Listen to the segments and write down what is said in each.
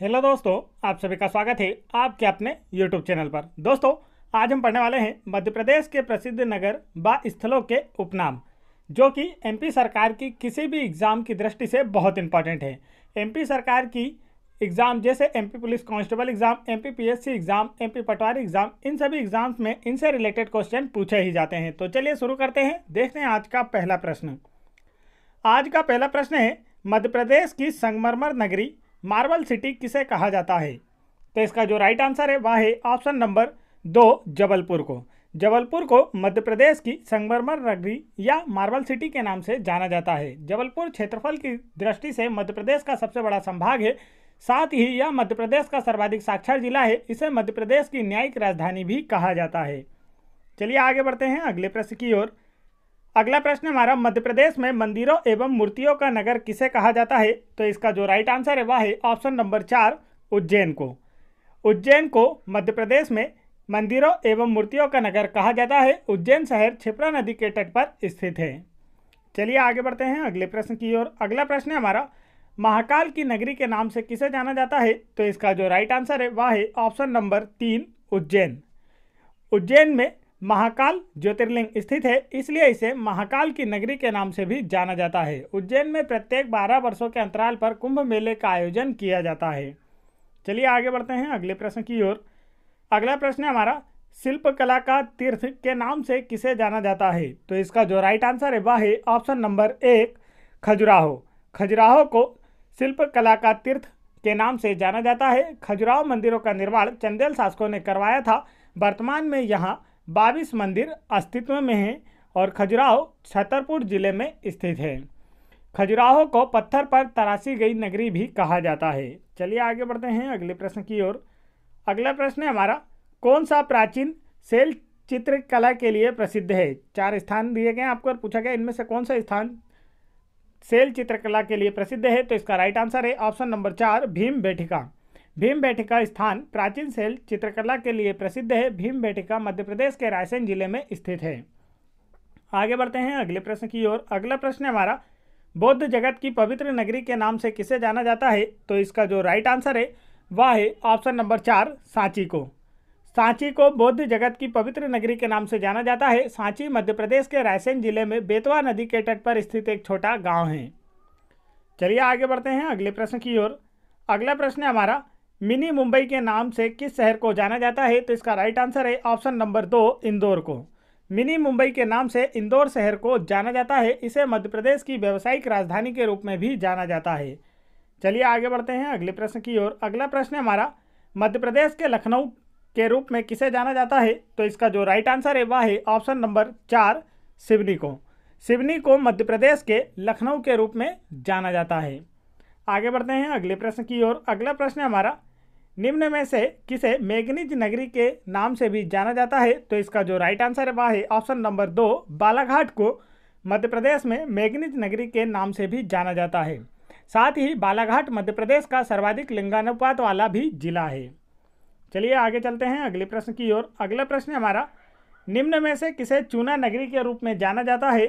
hello दोस्तों आप सभी का स्वागत है आपके अपने यूट्यूब चैनल पर दोस्तों आज हम पढ़ने वाले हैं मध्य प्रदेश के प्रसिद्ध नगर व स्थलों के उपनाम जो कि एमपी सरकार की किसी भी एग्ज़ाम की दृष्टि से बहुत इंपॉर्टेंट है एमपी सरकार की एग्ज़ाम जैसे MP police constable exam M PSC exam M patwari exam इन सभी एग्ज़ाम्स में इनसे रिलेटेड क्वेश्चन पूछे ही जाते हैं तो चलिए शुरू करते हैं देखते हैं आज का पहला प्रश्न आज का पहला प्रश्न है मध्य प्रदेश की संगमरमर नगरी मार्बल सिटी किसे कहा जाता है तो इसका जो राइट आंसर है वह है ऑप्शन नंबर दो जबलपुर को जबलपुर को मध्य प्रदेश की संगमरमर नगरी या मार्बल सिटी के नाम से जाना जाता है जबलपुर क्षेत्रफल की दृष्टि से मध्य प्रदेश का सबसे बड़ा संभाग है साथ ही यह मध्य प्रदेश का सर्वाधिक साक्षर जिला है इसे मध्य प्रदेश की न्यायिक राजधानी भी कहा जाता है चलिए आगे बढ़ते हैं अगले प्रश्न की ओर अगला प्रश्न हमारा मध्य प्रदेश में मंदिरों एवं मूर्तियों का नगर किसे कहा जाता है तो इसका जो राइट आंसर है वह है ऑप्शन नंबर चार उज्जैन को उज्जैन को मध्य प्रदेश में मंदिरों एवं मूर्तियों का नगर कहा जाता है उज्जैन शहर छिपरा नदी के तट पर स्थित है चलिए आगे बढ़ते हैं अगले प्रश्न की ओर अगला प्रश्न है हमारा महाकाल की नगरी के नाम से किसे जाना जाता है तो इसका जो राइट आंसर है वह है ऑप्शन नंबर तीन उज्जैन उज्जैन में महाकाल ज्योतिर्लिंग स्थित है इसलिए इसे महाकाल की नगरी के नाम से भी जाना जाता है उज्जैन में प्रत्येक 12 वर्षों के अंतराल पर कुंभ मेले का आयोजन किया जाता है चलिए आगे बढ़ते हैं अगले प्रश्न की ओर अगला प्रश्न है हमारा शिल्पकला का तीर्थ के नाम से किसे जाना जाता है तो इसका जो राइट आंसर है वह है ऑप्शन नंबर एक खजुराहो खजुराहो को शिल्पकला का तीर्थ के नाम से जाना जाता है खजुराहो मंदिरों का निर्माण चंदेल शासकों ने करवाया था वर्तमान में यहाँ बाईस मंदिर अस्तित्व में हैं और खजुराहो छतरपुर जिले में स्थित है खजुराहो को पत्थर पर तराशी गई नगरी भी कहा जाता है चलिए आगे बढ़ते हैं अगले प्रश्न की ओर अगला प्रश्न है हमारा कौन सा प्राचीन सेल चित्रकला के लिए प्रसिद्ध है चार स्थान दिए गए आपको और पूछा गया इनमें से कौन सा स्थान सेल चित्रकला के लिए प्रसिद्ध है तो इसका राइट आंसर है ऑप्शन नंबर चार भीम बैठिका भीम बैठिका स्थान प्राचीन शैल चित्रकला के लिए प्रसिद्ध है भीम बैठिका मध्य प्रदेश के रायसेन जिले में स्थित है आगे बढ़ते हैं अगले प्रश्न की ओर अगला प्रश्न हमारा बौद्ध जगत की पवित्र नगरी के नाम से किसे जाना जाता है तो इसका जो राइट आंसर है वह है ऑप्शन नंबर चार सांची को सांची को बौद्ध जगत की पवित्र नगरी के नाम से जाना जाता है सांची मध्य प्रदेश के रायसेन जिले में बेतवा नदी के तट पर स्थित एक छोटा गांव है चलिए आगे बढ़ते हैं अगले प्रश्न की ओर अगला प्रश्न है हमारा मिनी मुंबई के नाम से किस शहर को जाना जाता है तो इसका राइट आंसर है ऑप्शन नंबर दो इंदौर को मिनी मुंबई के नाम से इंदौर शहर को जाना जाता है इसे मध्य प्रदेश की व्यावसायिक राजधानी के रूप में भी जाना जाता है चलिए आगे बढ़ते हैं अगले प्रश्न की ओर अगला प्रश्न हमारा मध्य प्रदेश के लखनऊ के रूप में किसे जाना जाता है तो इसका जो राइट आंसर है वह है ऑप्शन नंबर चार सिवनी को सिवनी को मध्य प्रदेश के लखनऊ के रूप में जाना जाता है आगे बढ़ते हैं अगले प्रश्न की ओर अगला प्रश्न हमारा निम्न में से किसे मेगनीज नगरी के नाम से भी जाना जाता है तो इसका जो राइट आंसर है वह है ऑप्शन नंबर दो बालाघाट को मध्य प्रदेश में मेगनीज नगरी के नाम से भी जाना जाता है साथ ही बालाघाट मध्य प्रदेश का सर्वाधिक लिंगानुपात वाला भी जिला है चलिए आगे चलते हैं अगले प्रश्न की ओर अगला प्रश्न हमारा निम्न में से किसे चूना नगरी के रूप में जाना जाता है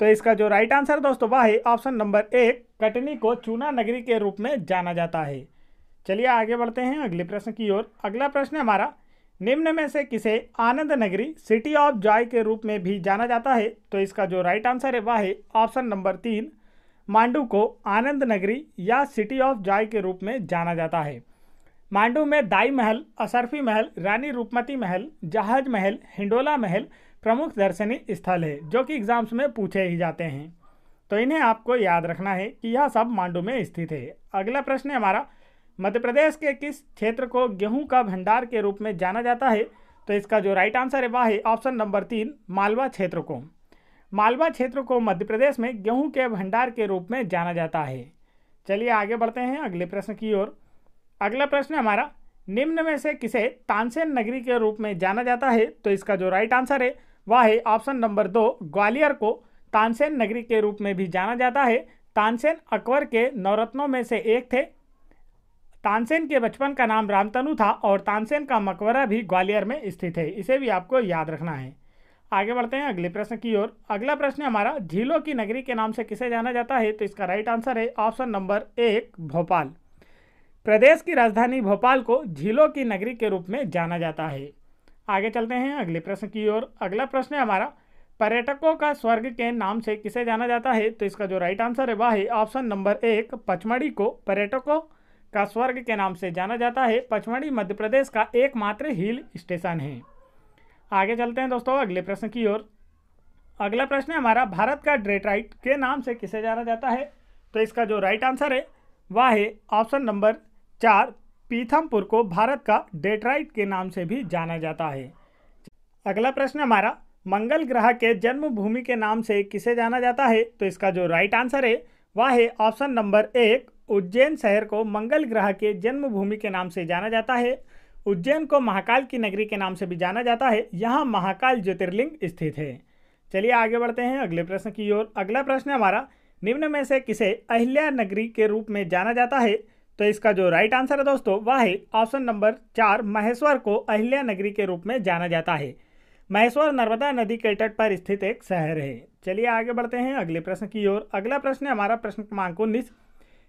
तो इसका जो राइट आंसर दोस्तों वह है ऑप्शन नंबर एक कटनी को चूना नगरी के रूप में जाना जाता है चलिए आगे बढ़ते हैं अगले प्रश्न की ओर अगला प्रश्न हमारा निम्न में से किसे आनंद नगरी सिटी ऑफ जॉय के रूप में भी जाना जाता है तो इसका जो राइट आंसर है वह है ऑप्शन नंबर तीन मांडू को आनंद नगरी या सिटी ऑफ जॉय के रूप में जाना जाता है मांडू में दाई महल असरफी महल रानी रूपमती महल जहाज महल हिंडोला महल प्रमुख दर्शनीय स्थल है जो कि एग्जाम्स में पूछे ही जाते हैं तो इन्हें आपको याद रखना है कि यह सब मांडू में स्थित है अगला प्रश्न है हमारा मध्य प्रदेश के किस क्षेत्र को गेहूं का भंडार के रूप में जाना जाता है तो इसका जो राइट आंसर है वह है ऑप्शन नंबर तीन मालवा क्षेत्र को मालवा क्षेत्र को मध्य प्रदेश में गेहूं के भंडार के रूप में जाना जाता है चलिए आगे बढ़ते हैं अगले प्रश्न की ओर अगला प्रश्न हमारा निम्न में से किसे तानसेन नगरी के रूप में जाना जाता है तो इसका जो राइट आंसर है वह है ऑप्शन नंबर दो ग्वालियर को तानसेन नगरी के रूप में भी जाना जाता है तानसेन अकबर के नवरत्नों में से एक थे तानसेन के बचपन का नाम रामतनु था और तानसेन का मकबरा भी ग्वालियर में स्थित है इसे भी आपको याद रखना है आगे बढ़ते हैं अगले प्रश्न की ओर अगला प्रश्न हमारा झीलों की नगरी के नाम से किसे जाना जाता है तो इसका राइट आंसर है ऑप्शन नंबर एक भोपाल प्रदेश की राजधानी भोपाल को झीलों की नगरी के रूप में जाना जाता है आगे चलते हैं अगले प्रश्न की ओर अगला प्रश्न है हमारा पर्यटकों का स्वर्ग के नाम से किसे जाना जाता है तो इसका जो राइट आंसर है वह है ऑप्शन नंबर एक पचमढ़ी को पर्यटकों का स्वर्ग के नाम से जाना जाता है पचमढ़ी मध्य प्रदेश का एकमात्र हिल स्टेशन है आगे चलते हैं दोस्तों अगले प्रश्न की ओर अगला प्रश्न है हमारा भारत का ड्रेटराइट के नाम से किसे जाना जाता है तो इसका जो राइट आंसर है वह है ऑप्शन नंबर चार पीथमपुर को भारत का डेटराइट के नाम से भी जाना जाता है अगला प्रश्न हमारा मंगल ग्रह के जन्मभूमि के नाम से किसे जाना जाता है तो इसका जो राइट आंसर है वह है ऑप्शन नंबर एक उज्जैन शहर को मंगल ग्रह के जन्मभूमि के नाम से जाना जाता है उज्जैन को महाकाल की नगरी के नाम से भी जाना जाता है यहाँ महाकाल ज्योतिर्लिंग स्थित है चलिए आगे बढ़ते हैं अगले प्रश्न की ओर अगला प्रश्न हमारा निम्न में से किसे अहिल्या नगरी के रूप में जाना जाता है तो इसका जो राइट आंसर है दोस्तों वह है ऑप्शन नंबर चार महेश्वर को अहिल्या नगरी के रूप में जाना जाता है महेश्वर नर्मदा नदी के तट पर स्थित एक शहर है चलिए आगे बढ़ते हैं अगले प्रश्न की ओर अगला प्रश्न हमारा प्रश्न क्रमांक उन्नीस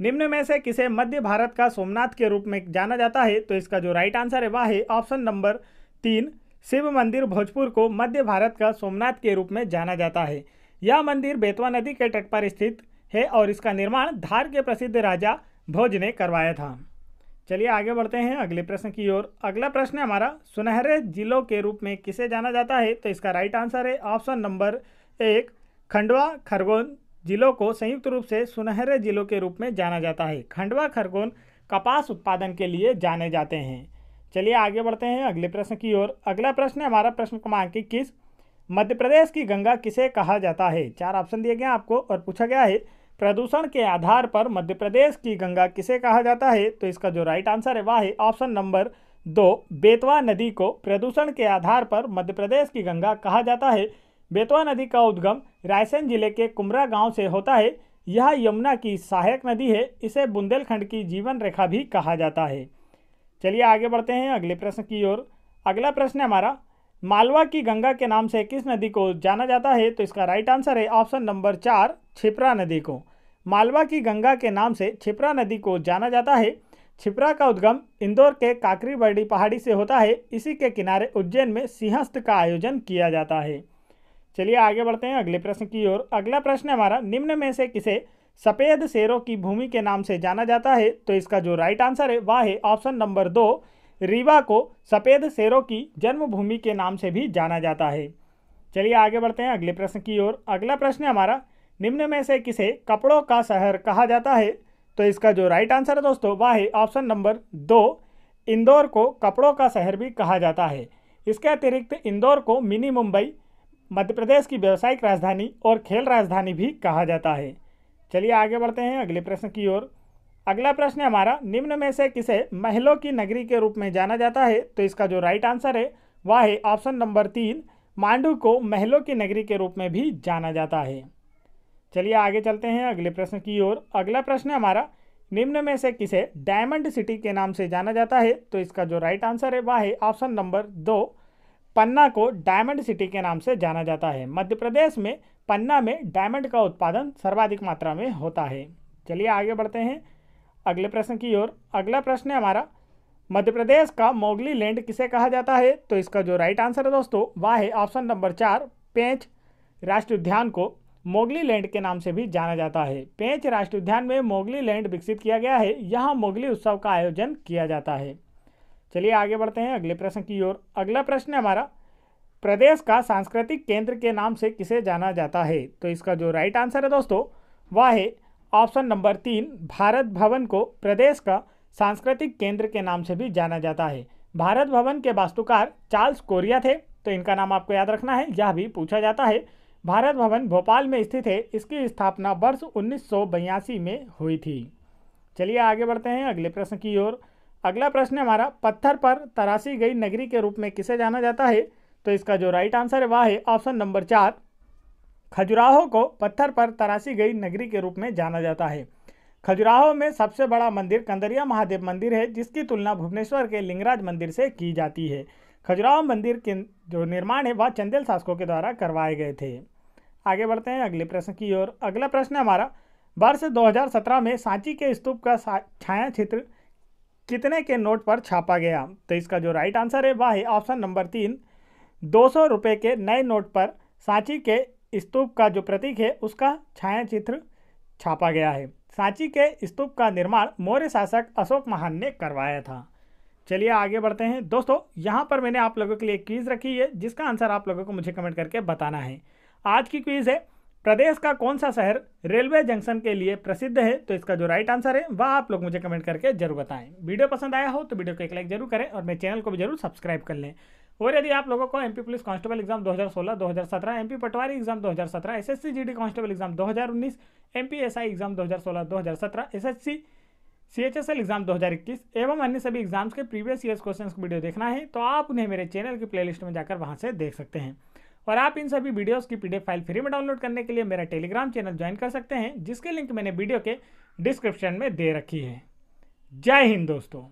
निम्न में से किसे मध्य भारत का सोमनाथ के रूप में जाना जाता है तो इसका जो राइट आंसर है वह है ऑप्शन नंबर तीन शिव मंदिर भोजपुर को मध्य भारत का सोमनाथ के रूप में जाना जाता है यह मंदिर बेतवा नदी के तट पर स्थित है और इसका निर्माण धार के प्रसिद्ध राजा भोज ने करवाया था चलिए आगे बढ़ते हैं अगले प्रश्न की ओर अगला प्रश्न है हमारा सुनहरे जिलों के रूप में किसे जाना जाता है तो इसका राइट आंसर है ऑप्शन नंबर एक खंडवा खरगोन जिलों को संयुक्त रूप से सुनहरे जिलों के रूप में जाना जाता है खंडवा खरगोन कपास उत्पादन के लिए जाने जाते हैं चलिए आगे बढ़ते हैं अगले प्रश्न की ओर अगला प्रश्न है हमारा प्रश्न क्रमांक इक्कीस मध्य प्रदेश की गंगा किसे कहा जाता है चार ऑप्शन दिए गए आपको और पूछा गया है प्रदूषण के आधार पर मध्य प्रदेश की गंगा किसे कहा जाता है तो इसका जो राइट आंसर है वह है ऑप्शन नंबर दो बेतवा नदी को प्रदूषण के आधार पर मध्य प्रदेश की गंगा कहा जाता है बेतवा नदी का उद्गम रायसेन जिले के कुमरा गांव से होता है यह यमुना की सहायक नदी है इसे बुंदेलखंड की जीवन रेखा भी कहा जाता है चलिए आगे बढ़ते हैं अगले प्रश्न की ओर अगला प्रश्न है हमारा मालवा की गंगा के नाम से किस नदी को जाना जाता है तो इसका राइट आंसर है ऑप्शन नंबर चार छिपरा नदी को मालवा की गंगा के नाम से छिपरा नदी को जाना जाता है छिपरा का उद्गम इंदौर के काकरीबर्डी पहाड़ी से होता है इसी के किनारे उज्जैन में सिंहस्थ का आयोजन किया जाता है चलिए आगे बढ़ते हैं अगले प्रश्न की ओर अगला प्रश्न हमारा निम्न में से किसे सफ़ेद शेरों की भूमि के नाम से जाना जाता है तो इसका जो राइट आंसर है वह है ऑप्शन नंबर दो रीवा को सफ़ेद शेरों की जन्मभूमि के नाम से भी जाना जाता है चलिए आगे बढ़ते हैं अगले प्रश्न की ओर अगला प्रश्न हमारा निम्न में से किसे कपड़ों का शहर कहा जाता है तो इसका जो राइट आंसर है दोस्तों वह है ऑप्शन नंबर दो इंदौर को कपड़ों का शहर भी कहा जाता है इसके अतिरिक्त इंदौर को मिनी मुंबई मध्य प्रदेश की व्यावसायिक राजधानी और खेल राजधानी भी कहा जाता है चलिए आगे बढ़ते हैं अगले प्रश्न की ओर अगला प्रश्न है हमारा निम्न में से किसे महलों की नगरी के रूप में जाना जाता है तो इसका जो राइट आंसर है वह है ऑप्शन नंबर तीन मांडू को महलों की नगरी के रूप में भी जाना जाता है चलिए आगे चलते हैं अगले प्रश्न की ओर अगला प्रश्न है हमारा निम्न में से किसे डायमंड सिटी के नाम से जाना जाता है तो इसका जो राइट आंसर है वह है ऑप्शन नंबर दो पन्ना को डायमंड सिटी के नाम से जाना जाता है मध्य प्रदेश में पन्ना में डायमंड का उत्पादन सर्वाधिक मात्रा में होता है चलिए आगे बढ़ते हैं अगले प्रश्न की ओर अगला प्रश्न है हमारा मध्य प्रदेश का मोगली लैंड किसे कहा जाता है तो इसका जो राइट आंसर है दोस्तों वह है ऑप्शन नंबर चार पेंच राष्ट्रीय उद्यान को मोगली लैंड के नाम से भी जाना जाता है पेंच राष्ट्रीय उद्यान में मोगली लैंड विकसित किया गया है यहाँ मोगली उत्सव का आयोजन किया जाता है चलिए आगे बढ़ते हैं अगले प्रश्न की ओर अगला प्रश्न है हमारा प्रदेश का सांस्कृतिक केंद्र के नाम से किसे जाना जाता है तो इसका जो राइट आंसर है दोस्तों वह है ऑप्शन नंबर तीन भारत भवन को प्रदेश का सांस्कृतिक केंद्र के नाम से भी जाना जाता है भारत भवन के वास्तुकार चार्ल्स कोरिया थे तो इनका नाम आपको याद रखना है यह भी पूछा जाता है भारत भवन भोपाल में स्थित है इसकी स्थापना वर्ष उन्नीस में हुई थी चलिए आगे बढ़ते हैं अगले प्रश्न की ओर अगला प्रश्न हमारा पत्थर पर तराशी गई नगरी के रूप में किसे जाना जाता है तो इसका जो राइट आंसर है वह है ऑप्शन नंबर चार खजुराहो को पत्थर पर तराशी गई नगरी के रूप में जाना जाता है खजुराहो में सबसे बड़ा मंदिर कंदरिया महादेव मंदिर है जिसकी तुलना भुवनेश्वर के लिंगराज मंदिर से की जाती है खजुराहो मंदिर के जो निर्माण है वह चंदेल शासकों के द्वारा करवाए गए थे आगे बढ़ते हैं अगले प्रश्न की ओर अगला प्रश्न हमारा वर्ष 2017 में सांची के स्तूप का छाया चित्र कितने के नोट पर छापा गया तो इसका जो राइट आंसर है वह है ऑप्शन नंबर तीन दो सौ रुपये के नए नोट पर सांची के स्तूप का जो प्रतीक है उसका छाया चित्र छापा गया है सांची के स्तूप का निर्माण मौर्य शासक अशोक महान ने करवाया था चलिए आगे बढ़ते हैं दोस्तों यहाँ पर मैंने आप लोगों के लिए क्वीज़ रखी है जिसका आंसर आप लोगों को मुझे कमेंट करके बताना है आज की क्वीज़ है प्रदेश का कौन सा शहर रेलवे जंक्शन के लिए प्रसिद्ध है तो इसका जो राइट आंसर है वह आप लोग मुझे कमेंट करके जरूर बताएं वीडियो पसंद आया हो तो वीडियो को एक लाइक जरूर करें और मेरे चैनल को भी जरूर सब्सक्राइब कर लें और यदि आप लोगों को MP police constable exam 2016, 2017, MP patwari exam 2017, SSC GD constable exam 2019, SI exam 2016, 2017, SSC CHSL exam 2021 एवं अन्य सभी एग्जाम्स के प्रीवियस ईयर्स क्वेश्चन वीडियो देखना है तो आप उन्हें मेरे चैनल की प्लेलिस्ट में जाकर वहाँ से देख सकते हैं और आप इन सभी वीडियोस की पीडीएफ फाइल फ्री में डाउनलोड करने के लिए मेरा टेलीग्राम चैनल ज्वाइन कर सकते हैं जिसके लिंक मैंने वीडियो के डिस्क्रिप्शन में दे रखी है जय हिंद दोस्तों